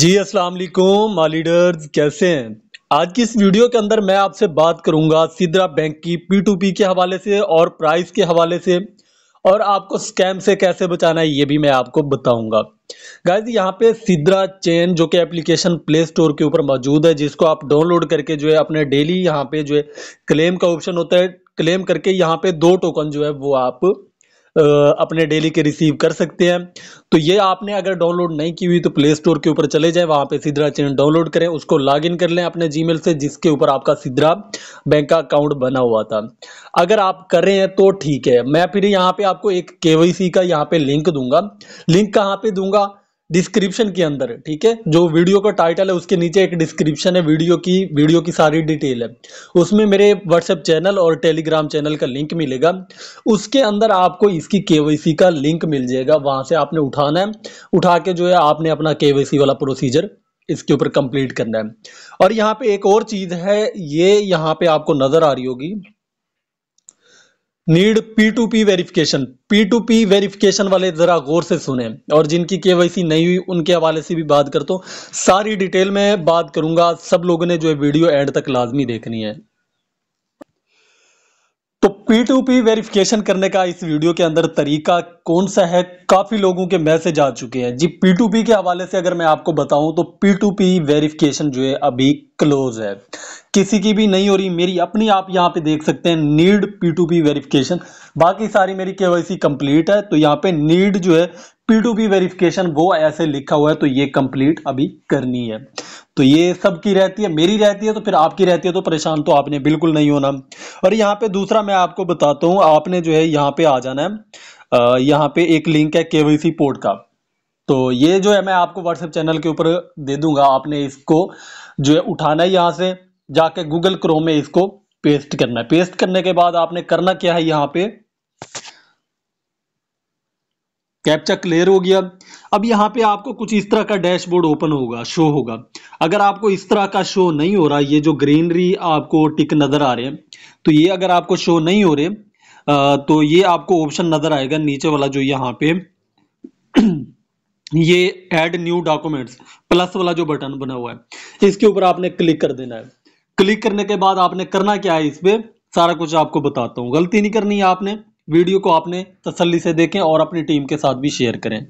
जी अस्सलाम वालेकुम लीडर्स कैसे हैं आज की इस वीडियो के अंदर मैं आपसे बात करूंगा सिद्रा बैंक की पी के हवाले से और प्राइस के हवाले से और आपको स्कैम से कैसे बचाना है ये भी मैं आपको बताऊंगा गाइज यहाँ पे सिद्रा चेन जो कि एप्लीकेशन प्ले स्टोर के ऊपर मौजूद है जिसको आप डाउनलोड करके जो है अपने डेली यहाँ पे जो है क्लेम का ऑप्शन होता है क्लेम करके यहाँ पे दो टोकन जो है वो आप अपने डेली के रिसीव कर सकते हैं तो ये आपने अगर डाउनलोड नहीं की हुई तो प्ले स्टोर के ऊपर चले जाएं वहाँ पे सिद्रा चैनल डाउनलोड करें उसको लॉग कर लें अपने जीमेल से जिसके ऊपर आपका सिद्रा बैंक का अकाउंट बना हुआ था अगर आप कर रहे हैं तो ठीक है मैं फिर यहाँ पे आपको एक के का यहाँ पे लिंक दूंगा लिंक कहाँ पे दूंगा डिस्क्रिप्शन के अंदर ठीक है जो वीडियो का टाइटल है उसके नीचे एक डिस्क्रिप्शन है वीडियो की वीडियो की सारी डिटेल है उसमें मेरे व्हाट्सएप चैनल और टेलीग्राम चैनल का लिंक मिलेगा उसके अंदर आपको इसकी के का लिंक मिल जाएगा वहाँ से आपने उठाना है उठा के जो है आपने अपना के वाला प्रोसीजर इसके ऊपर कंप्लीट करना है और यहाँ पे एक और चीज़ है ये यहाँ पे आपको नज़र आ रही होगी need P to P verification P to P verification वाले जरा गौर से सुने और जिनकी के वैसी नहीं हुई उनके हवाले से भी बात कर तो सारी डिटेल में बात करूंगा सब लोगों ने जो है वीडियो एंड तक लाजमी देखनी है तो पी टू पी वेरिफिकेशन करने का इस वीडियो के अंदर तरीका कौन सा है काफ़ी लोगों के मैसेज आ चुके हैं जी पी टू पी के हवाले से अगर मैं आपको बताऊं तो पी टू पी वेरिफिकेशन जो है अभी क्लोज है किसी की भी नहीं हो रही मेरी अपनी आप यहाँ पे देख सकते हैं need P to P verification बाकी सारी मेरी के कंप्लीट है तो यहाँ पे नीड जो है पी टू पी वेरिफिकेशन वो ऐसे लिखा हुआ है तो ये कंप्लीट अभी करनी है तो ये सबकी रहती है मेरी रहती है तो फिर आपकी रहती है तो परेशान तो आपने बिल्कुल नहीं होना और यहाँ पे दूसरा मैं आपको बताता हूँ आपने जो है यहाँ पे आ जाना है यहाँ पे एक लिंक है केवाईसी पोर्ट का तो ये जो है मैं आपको व्हाट्सएप चैनल के ऊपर दे दूंगा आपने इसको जो है उठाना है यहाँ से जाके गूगल क्रोम में इसको पेस्ट करना है पेस्ट करने के बाद आपने करना क्या है यहाँ पे कैप्चा क्लियर हो गया अब यहाँ पे आपको कुछ इस तरह का डैशबोर्ड ओपन होगा शो होगा अगर आपको इस तरह का शो नहीं हो रहा ये जो ग्रीनरी आपको टिक नज़र आ रहे हैं तो ये अगर आपको शो नहीं हो रहे तो ये आपको ऑप्शन नज़र आएगा नीचे वाला जो यहाँ पे ये एड न्यू डॉक्यूमेंट्स प्लस वाला जो बटन बना हुआ है इसके ऊपर आपने क्लिक कर देना है क्लिक करने के बाद आपने करना क्या है इस पर सारा कुछ आपको बताता हूँ गलती नहीं करनी है आपने वीडियो को आपने तसल्ली से देखें और अपनी टीम के साथ भी शेयर करें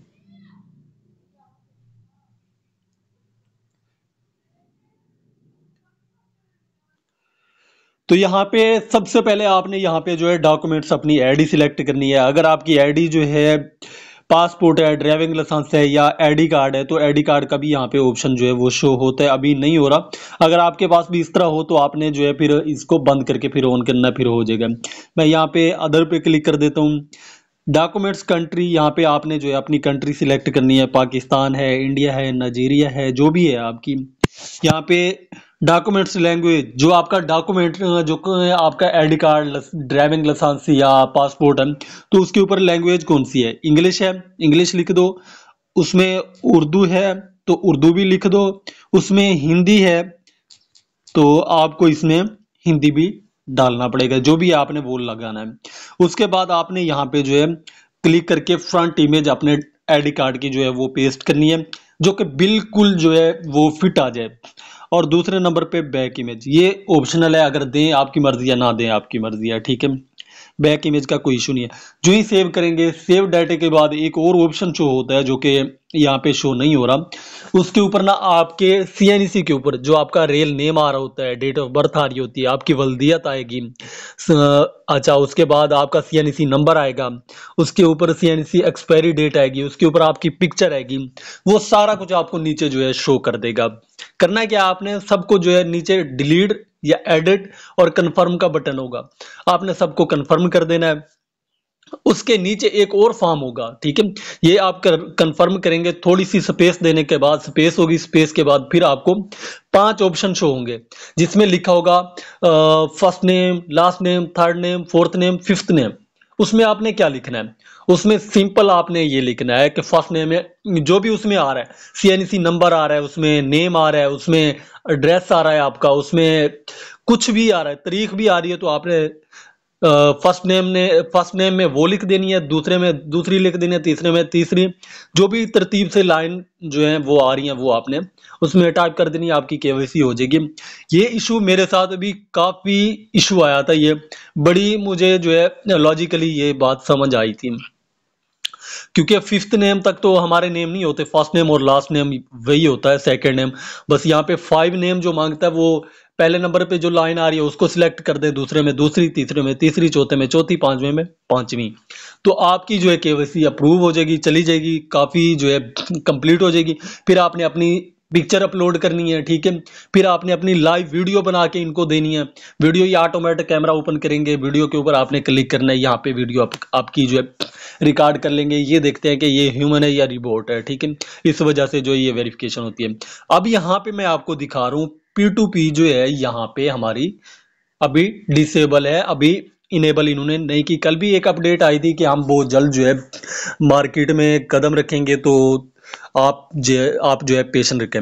तो यहाँ पे सबसे पहले आपने यहाँ पे जो है डॉक्यूमेंट्स अपनी आईडी सिलेक्ट करनी है अगर आपकी आईडी जो है पासपोर्ट है ड्राइविंग लाइसेंस है या आईडी कार्ड है तो आईडी कार्ड का भी यहाँ पे ऑप्शन जो है वो शो होता है अभी नहीं हो रहा अगर आपके पास भी इस तरह हो तो आपने जो है फिर इसको बंद करके फिर ऑन करना फिर हो जाएगा मैं यहाँ पे अदर पे क्लिक कर देता हूँ डॉक्यूमेंट्स कंट्री यहाँ पे आपने जो है अपनी कंट्री सिलेक्ट करनी है पाकिस्तान है इंडिया है नाइजीरिया है जो भी है आपकी यहाँ पे डॉक्यूमेंट्स लैंग्वेज जो आपका डॉक्यूमेंट जो आपका आईडी कार्ड ड्राइविंग लाइसेंस या पासपोर्ट है तो उसके ऊपर लैंग्वेज कौन सी है इंग्लिश है इंग्लिश लिख दो उसमें उर्दू है तो उर्दू भी लिख दो उसमें हिंदी है तो आपको इसमें हिंदी भी डालना पड़ेगा जो भी आपने बोल लगाना है उसके बाद आपने यहाँ पे जो है क्लिक करके फ्रंट इमेज अपने आई कार्ड की जो है वो पेस्ट करनी है जो कि बिल्कुल जो है वो फिट आ जाए और दूसरे नंबर पे बैक इमेज ये ऑप्शनल है अगर दें आपकी मर्जी या ना दें आपकी मर्जी है ठीक है बैक इमेज का कोई इशू नहीं है जो ही सेव करेंगे सेव डाटे के बाद एक और ऑप्शन शो होता है जो कि यहाँ पे शो नहीं हो रहा उसके ऊपर ना आपके सी के ऊपर जो आपका रेल नेम आ रहा होता है डेट ऑफ बर्थ आ रही होती है आपकी वल्दियत आएगी अच्छा उसके बाद आपका सी नंबर आएगा उसके ऊपर सी एक्सपायरी डेट आएगी उसके ऊपर आपकी पिक्चर आएगी वो सारा कुछ आपको नीचे जो है शो कर देगा करना क्या आपने सबको जो है नीचे डिलीट या एडिट और कंफर्म का बटन होगा आपने सबको कंफर्म कर देना है उसके नीचे एक और फॉर्म होगा ठीक है ये आप कर, कंफर्म करेंगे थोड़ी सी स्पेस देने के बाद स्पेस होगी स्पेस के बाद फिर आपको पांच ऑप्शन शो होंगे जिसमें लिखा होगा first name last name third name fourth name fifth name उसमें आपने क्या लिखना है उसमें सिंपल आपने ये लिखना है कि फर्स्ट नेम में जो भी उसमें आ रहा है सी एन सी नंबर आ रहा है उसमें नेम आ रहा है उसमें एड्रेस आ रहा है आपका उसमें कुछ भी आ रहा है तारीख भी आ रही है तो आपने फर्स्ट नेम ने फर्स्ट नेम में वो लिख देनी है दूसरे में दूसरी लिख देनी है तीसरे में तीसरी जो भी तरतीब से लाइन जो है वो आ रही है वो आपने उसमें टाइप कर देनी है आपकी केवाईसी हो जाएगी ये इशू मेरे साथ अभी काफ़ी इशू आया था ये बड़ी मुझे जो है लॉजिकली ये बात समझ आई थी क्योंकि अब फिफ्थ नेम तक तो हमारे नेम नहीं होते फर्स्ट नेम और लास्ट नेम वही होता है सेकेंड नेम बस यहाँ पे फाइव नेम जो मांगता है वो पहले नंबर पे जो लाइन आ रही है उसको सिलेक्ट कर दें दूसरे में दूसरी तीसरे में तीसरी चौथे में चौथी पांचवें में पांचवी तो आपकी जो है केवाईसी अप्रूव हो जाएगी चली जाएगी काफ़ी जो है कंप्लीट हो जाएगी फिर आपने अपनी पिक्चर अपलोड करनी है ठीक है फिर आपने अपनी लाइव वीडियो बना के इनको देनी है वीडियो ये ऑटोमेटिक कैमरा ओपन करेंगे वीडियो के ऊपर आपने क्लिक करना है यहाँ पे वीडियो आप, आपकी जो है रिकॉर्ड कर लेंगे ये देखते हैं कि ये ह्यूमन है या रिबोट है ठीक है इस वजह से जो ये वेरिफिकेशन होती है अब यहाँ पे मैं आपको दिखा रहा हूँ पी टू पी जो है यहाँ पे हमारी अभी डिसेबल है अभी इनेबल इन्होंने नहीं की कल भी एक अपडेट आई थी कि हम बहुत जल्द जो है मार्केट में कदम रखेंगे तो आप जो आप जो है पेशन रखें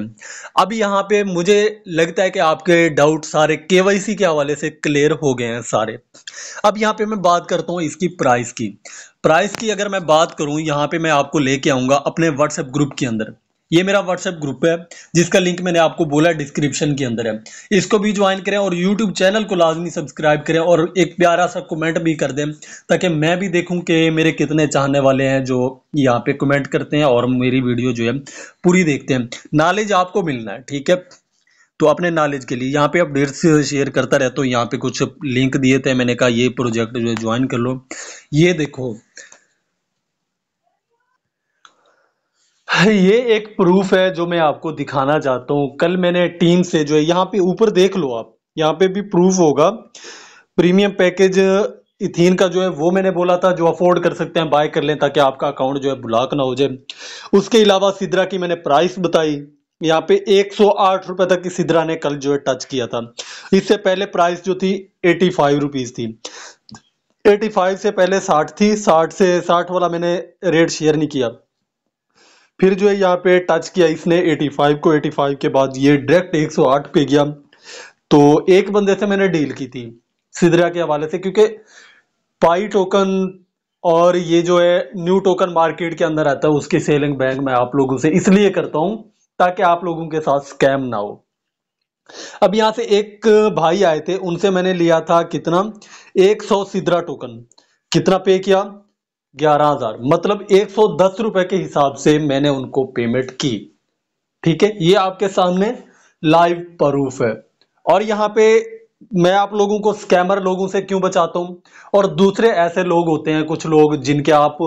अब यहाँ पे मुझे लगता है कि आपके डाउट सारे के के हवाले से क्लियर हो गए हैं सारे अब यहाँ पे मैं बात करता हूँ इसकी प्राइस की प्राइस की अगर मैं बात करूँ यहाँ पे मैं आपको लेके आऊँगा अपने व्हाट्सएप ग्रुप के अंदर ये मेरा व्हाट्सएप ग्रुप है जिसका लिंक मैंने आपको बोला डिस्क्रिप्शन के अंदर है इसको भी ज्वाइन करें और यूट्यूब चैनल को लाजमी सब्सक्राइब करें और एक प्यारा सा कमेंट भी कर दें ताकि मैं भी देखूं कि मेरे कितने चाहने वाले हैं जो यहाँ पे कमेंट करते हैं और मेरी वीडियो जो है पूरी देखते हैं नॉलेज आपको मिलना है ठीक है तो अपने नॉलेज के लिए यहाँ पे अपडेट्स शेयर करता रहता हूँ यहाँ पे कुछ लिंक दिए थे मैंने कहा ये प्रोजेक्ट जो है ज्वाइन कर लो ये देखो ये एक प्रूफ है जो मैं आपको दिखाना चाहता हूँ कल मैंने टीम से जो है यहाँ पे ऊपर देख लो आप यहाँ पे भी प्रूफ होगा प्रीमियम पैकेज इथीन का जो है वो मैंने बोला था जो अफोर्ड कर सकते हैं बाय कर लें ताकि आपका अकाउंट जो है ब्लॉक ना हो जाए उसके अलावा सिद्रा की मैंने प्राइस बताई यहाँ पे एक सौ रुपए तक की सिद्रा ने कल जो है टच किया था इससे पहले प्राइस जो थी एटी फाइव रुपीज थी 85 से पहले 60 थी 60 से 60 वाला मैंने रेट शेयर नहीं किया फिर जो है यहाँ पे टच किया इसने 85 को 85 के बाद ये डायरेक्ट 108 पे गया तो एक बंदे से मैंने डील की थी सिद्रा के हवाले से क्योंकि पाई टोकन और ये जो है न्यू टोकन मार्केट के अंदर आता है उसकी सेलिंग बैंक मैं आप लोगों से इसलिए करता हूं ताकि आप लोगों के साथ स्कैम ना हो अब यहां से एक भाई आए थे उनसे मैंने लिया था कितना 100 सिदरा टोकन कितना पे किया ग्यारह हजार मतलब एक सौ दस रुपए के हिसाब से मैंने उनको पेमेंट की ठीक है ये आपके सामने लाइव प्रूफ है और यहाँ पे मैं आप लोगों को स्कैमर लोगों से क्यों बचाता हूं और दूसरे ऐसे लोग होते हैं कुछ लोग जिनके आप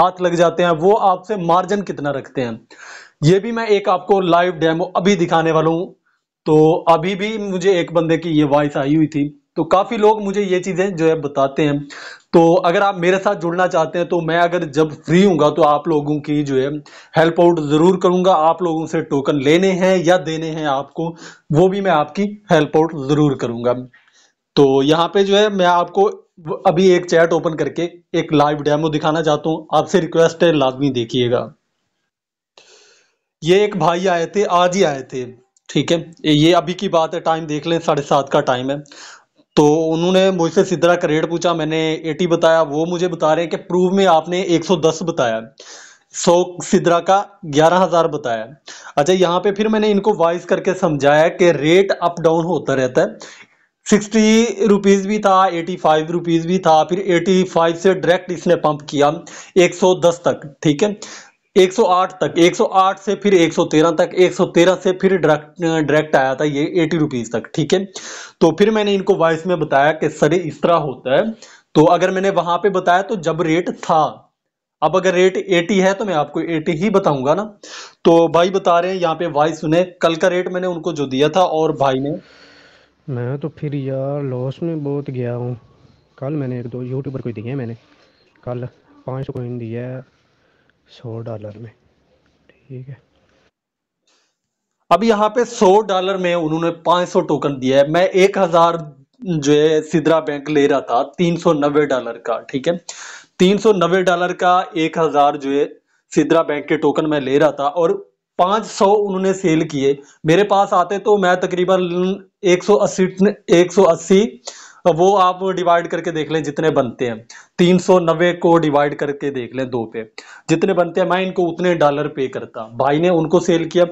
हाथ लग जाते हैं वो आपसे मार्जिन कितना रखते हैं ये भी मैं एक आपको लाइव डेमो अभी दिखाने वाला हूं तो अभी भी मुझे एक बंदे की ये वॉइस आई हुई थी तो काफ़ी लोग मुझे ये चीज़ें जो है बताते हैं तो अगर आप मेरे साथ जुड़ना चाहते हैं तो मैं अगर जब फ्री हूँगा तो आप लोगों की जो है हेल्प आउट ज़रूर करूँगा आप लोगों से टोकन लेने हैं या देने हैं आपको वो भी मैं आपकी हेल्प आउट ज़रूर करूँगा तो यहाँ पे जो है मैं आपको अभी एक चैट ओपन करके एक लाइव डेमो दिखाना चाहता हूँ आपसे रिक्वेस्ट है लाजमी देखिएगा ये एक भाई आए थे आज ही आए थे ठीक है ये अभी की बात है टाइम देख लें साढ़े सात का टाइम है तो उन्होंने मुझसे सिद्धरा का रेट पूछा मैंने 80 बताया वो मुझे बता रहे हैं कि प्रूव में आपने 110 बताया सौ सिद्धरा का ग्यारह हज़ार बताया अच्छा यहाँ पे फिर मैंने इनको वाइज करके समझाया कि रेट अप डाउन होता रहता है सिक्सटी रुपीज़ भी था एटी फाइव रुपीज़ भी था फिर एटी फाइव से डायरेक्ट इसने पंप किया एक सौ दस तक ठीक है 108 तक 108 से फिर 113 तक 113 से फिर डायरेक्ट डायरेक्ट आया था ये एटी रुपीज तक ठीक है तो फिर मैंने इनको वॉइस में बताया कि सर इस तरह होता है तो अगर मैंने वहां पे बताया तो जब रेट था अब अगर रेट 80 है तो मैं आपको 80 ही बताऊंगा ना तो भाई बता रहे हैं यहाँ पे भाई सुने कल का रेट मैंने उनको जो दिया था और भाई ने मैं तो फिर यार लॉस में बहुत गया हूँ कल मैंने एक दो यूट्यूबर को दिए मैंने कल पाँच सौ कोइन दिया है सौ डॉलर में ठीक है अब यहाँ पे सौ डॉलर में उन्होंने पाँच सौ टोकन दिया है मैं एक हजार जो है सिद्रा बैंक ले रहा था तीन सौ नब्बे डॉलर का ठीक है तीन सौ नब्बे डॉलर का एक हजार जो है सिद्रा बैंक के टोकन मैं ले रहा था और 500 उन्होंने सेल किए मेरे पास आते तो मैं तकरीबन 180 सौ तो वो आप डिवाइड करके देख लें जितने बनते हैं तीन सौ नब्बे को डिवाइड करके देख लें दो पे जितने बनते हैं मैं इनको उतने डॉलर पे करता भाई ने उनको सेल किया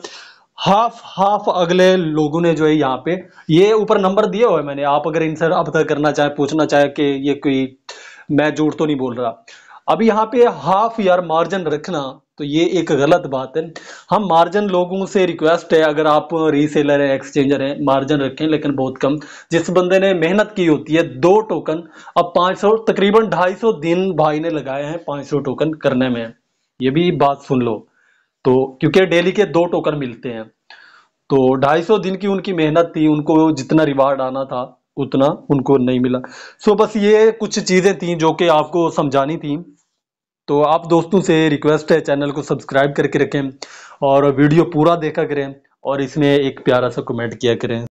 हाफ हाफ अगले लोगों ने जो है यहाँ पे ये ऊपर नंबर दिए हुए मैंने आप अगर इनसे अब तक करना चाहे पूछना चाहे कि ये कोई मैं जोड़ तो नहीं बोल रहा अब यहाँ पे हाफ यार मार्जिन रखना तो ये एक गलत बात है हम मार्जिन लोगों से रिक्वेस्ट है अगर आप रीसेलर है एक्सचेंजर है मार्जिन रखें लेकिन बहुत कम जिस बंदे ने मेहनत की होती है दो टोकन अब 500 तकरीबन 250 दिन भाई ने लगाए हैं 500 टोकन करने में ये भी बात सुन लो तो क्योंकि डेली के दो टोकन मिलते हैं तो 250 दिन की उनकी मेहनत थी उनको जितना रिवार्ड आना था उतना उनको नहीं मिला सो बस ये कुछ चीज़ें थी जो कि आपको समझानी थी तो आप दोस्तों से रिक्वेस्ट है चैनल को सब्सक्राइब करके रखें और वीडियो पूरा देखा करें और इसमें एक प्यारा सा कमेंट किया करें